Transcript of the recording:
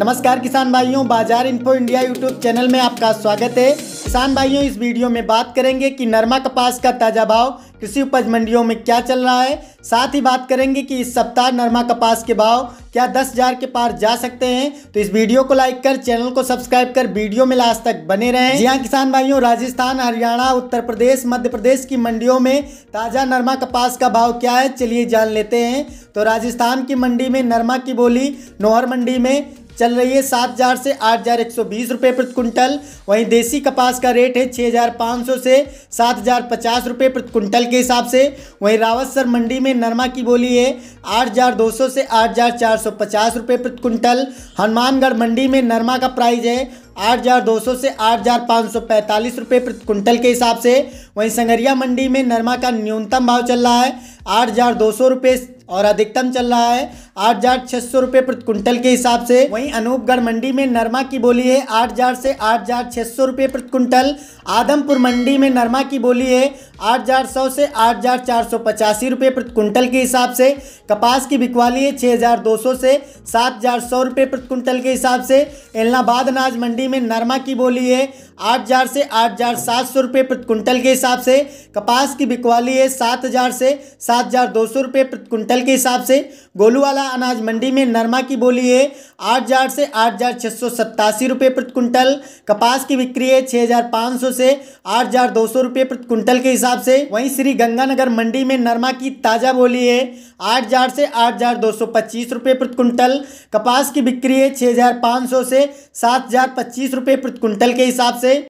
नमस्कार किसान भाइयों बाजार इन्फो इंडिया यूट्यूब चैनल में आपका स्वागत है किसान भाइयों इस वीडियो में बात करेंगे कि नरमा कपास का ताज़ा भाव कृषि उपज मंडियों में क्या चल रहा है साथ ही बात करेंगे कि इस सप्ताह नरमा कपास के भाव क्या दस हजार के पार जा सकते हैं तो इस वीडियो को लाइक कर चैनल को सब्सक्राइब कर वीडियो में लास्ट तक बने रहें यहाँ किसान भाइयों राजस्थान हरियाणा उत्तर प्रदेश मध्य प्रदेश की मंडियों में ताज़ा नरमा कपास का भाव क्या है चलिए जान लेते हैं तो राजस्थान की मंडी में नरमा की बोली नोहर मंडी में चल रही है सात हज़ार से आठ हज़ार एक सौ बीस रुपये प्रति कुंटल वहीं देसी कपास का रेट है छः हज़ार पाँच सौ से सात हज़ार पचास रुपये प्रति कुंटल के हिसाब से वहीं रावत सर मंडी में नरमा की बोली है आठ हज़ार दो सौ से आठ हज़ार चार सौ पचास रुपये प्रति कुंटल हनुमानगढ़ मंडी में नरमा का प्राइस है आठ हज़ार दो सौ से आठ हज़ार पाँच सौ पैंतालीस रुपये प्रति कुंटल के हिसाब से वहीं संगरिया मंडी में नरमा का न्यूनतम भाव चल रहा है आठ हज़ार दो सौ रुपये और अधिकतम चल रहा है आठ हजार छह सौ रूपए प्रति कुंटल के हिसाब से वहीं अनूपगढ़ मंडी में नरमा की बोली है आठ हजार से आठ हजार छह सौ रुपये प्रति कुंटल आदमपुर मंडी में नरमा की बोली है आठ हजार सौ से आठ हजार चार सौ पचासी रूपए प्रति कुंटल के हिसाब से कपास की बिकवाली है छह हजार दो सौ से सात हजार सौ रूपए प्रति कुंटल के हिसाब से इलाहाबाद अनाज मंडी में नरमा की बोली है आठ हजार से आठ हजार सात सौ रुपये प्रति कुंटल के हिसाब से कपास की बिकवाली है सात हजार से सात हजार दो सौ रुपये प्रति कुंटल के हिसाब से गोलूवाला अनाज मंडी में नरमा की बोली है आठ हज़ार से आठ हज़ार छः सौ सत्तासी रुपये प्रति कुंटल कपास की बिक्री है छः हज़ार पाँच सौ से आठ हज़ार दो सौ रुपये प्रति कुंटल के हिसाब से वहीं श्री गंगानगर मंडी में नरमा की ताज़ा बोली है आठ हज़ार से आठ हज़ार दो सौ पच्चीस रुपये प्रति कुंटल कपास की बिक्री है छः हज़ार पाँच सौ से सात हज़ार पच्चीस रुपये प्रति कुंटल के हिसाब से